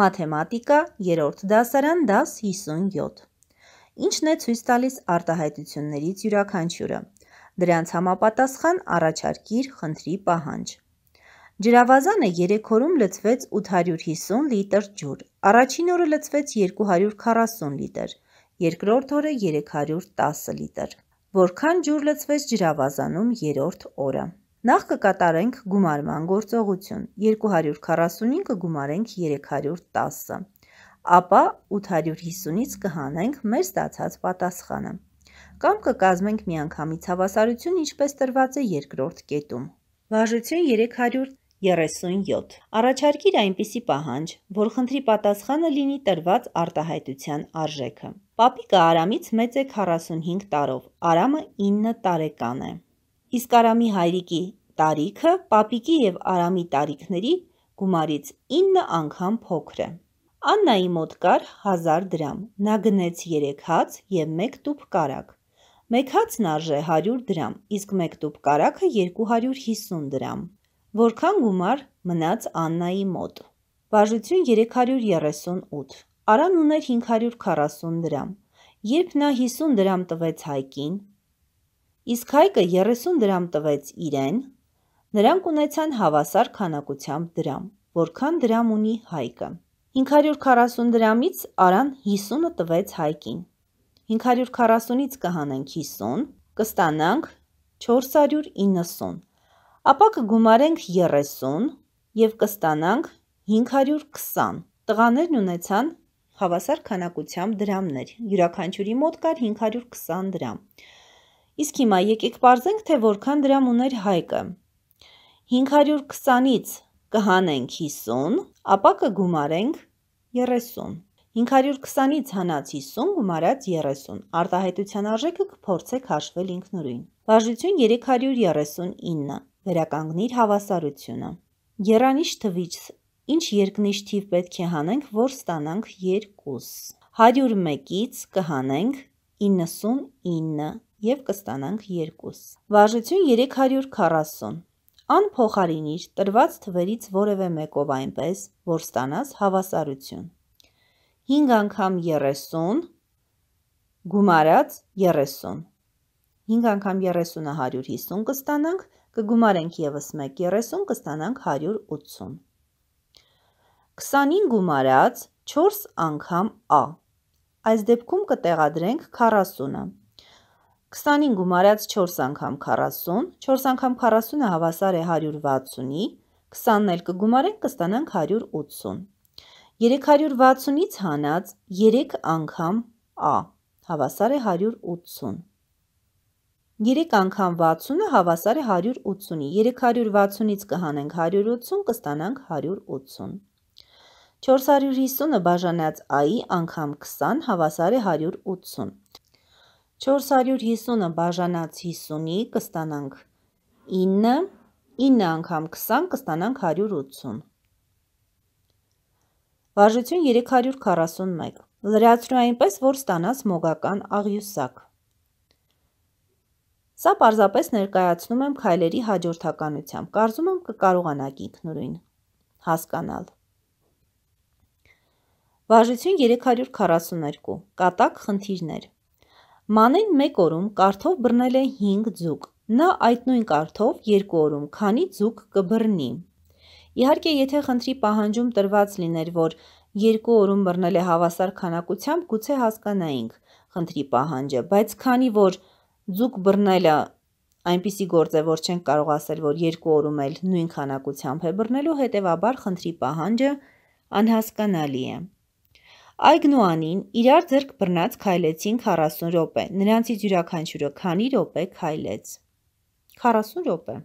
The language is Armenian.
Մաթեմատիկա, 3-րդ դասարան, դաս 57։ Ինչն է ցույց տալիս արտահայտություններից յուրաքանչյուրը։ Դրանց համապատասխան առաջարկիր խնդրի պահանջ։ Ջրավազանը 3 օրում լցվեց 850 լիտր ջուր։ Առաջին օրը լցվեց 240 լիտր, երկրորդ օրը 310 լիտր։ Որքան ջուր լցվեց ջրավազանում երրորդ օրը։ Նախ կկատարենք գումարման գործողություն։ 245-ը գումարենք 310-ը, ապա 850-ից կհանենք մեր ստացած պատասխանը։ Կամ կկազմենք միանգամից հավասարություն, ինչպես տրված է երկրորդ կետում։ Բաժություն 310 37. Առաջարկիր այնպիսի պահանջ, որ խնդրի պատասխանը լինի տրված արտահայտության արժեքը։ Պապիկը Արամից մեծ է 45 տարով, Արամը 9 տարեկան է։ Իսկ Արամի հայրիկի տարիքը պապիկի և արամի տարիքների գումարից իննը անգամ փոքր է։ Աննայի մոտ կար հազար դրամ, նա գնեց երեք հաց և մեկ տուպ կարակ։ Մեկ հացն արժե 100 դրամ, իսկ մեկ տուպ կարակը 250 դրամ։ Որքան գումար մնաց Աննայի մոտ։ Բաժություն 338, Արան ուներ 540 դրամ։ Երբ նա 50 դրամ տվեց Հայկին, իսկ Հայկը 30 դրամ տվեց իրեն, Նրանք ունեցան հավասար քանակությամբ դրամ, որքան դրամ ունի հայկը։ 540 դրամից արան 50-ը տվեց հայկին։ 540-ից կհանենք 50, կստանանք 490, ապա կգումարենք 30 և կստանանք 520։ Տղաներն ունեցան հավասար քանակությամբ դրամներ, յուրաքանչյուրի մոտ կար 520 դրամ։ Իսկ հիմա եկեք պարզենք, թե որքան դրամ ուներ հայկը։ 520-ից կհանենք 50, ապա կգումարենք 30։ 520-ից հանած 50 գումարած 30, արտահայտության արժեքը կփորձեք հաշվել ինքնուրույն։ Բաժություն 339, վերականգնիր հավասարությունը։ Գերանիշ թվից ինչ երկնիշ թիվ պետք է հանենք, որ ստանանք 2։ 101-ից կհանենք 99 և կստանանք 2։ Վաժություն 340 Անփոխարինիր տրված թվերից որևէ մեկով այնպես, որ ստանաս հավասարություն։ 5 անգամ 30 գումարած 30 5 անգամ 30-ը 150 կստանանք, կգումարենք եւս 1 30 կստանանք 180։ 20-ին գումարած 4 անգամ a։ Այս դեպքում կտեղադրենք 40-ը։ 25 գումարած 4 անգամ 40, 4 անգամ 40-ը հավասար է 160-ի, 20-ն էլ կգումարենք, կստանանք 180։ 360-ից հանած 3 անգամ A, հավասար է 180։ 3 անգամ 60-ը հավասար է 180-ի, 360-ից կհանենք 180, կստանանք 180։ 450-ը բաժանած A-ի անգամ 20 հավասար է 180։ 450-ը բաժանած 50-ի կստանանք 9, 9 անգամ 20 կստանանք 180։ Վարժություն 341։ Լրացրու այնպես, որ ստանաս մոգական աղյուսակ։ Սա պարզապես ներկայացնում եմ քայլերի հաջորդականությամբ։ Կարծում եմ կկարողանաք ինքնուրույն հասկանալ։ Վարժություն 342։ Կատակ խնդիրներ։ Մանեն մեկ օրում կարթով բռնել է 5 ձուկ։ Նա այդ նույն կարթով երկու օրում քանի ձուկ կբռնի։ Իհարկե, եթե խնդրի պահանջում տրված լիներ, որ երկու օրում բռնել է հավասար քանակությամբ, գուցե հասկանայինք խնդրի պահանջը, բայց քանի որ ձուկ բռնելը այնպիսի գործ է, որ չենք կարող ասել, որ երկու օրում էլ նույն քանակությամբ է բռնելու, հետևաբար խնդրի պահանջը անհասկանալի է։ Այգն ու Անին իրար ձեռք բռնած քայլեցին 40 րոպե։ Նրանցից յուրաքանչյուրը քանի րոպե քայլեց։ 40 րոպե։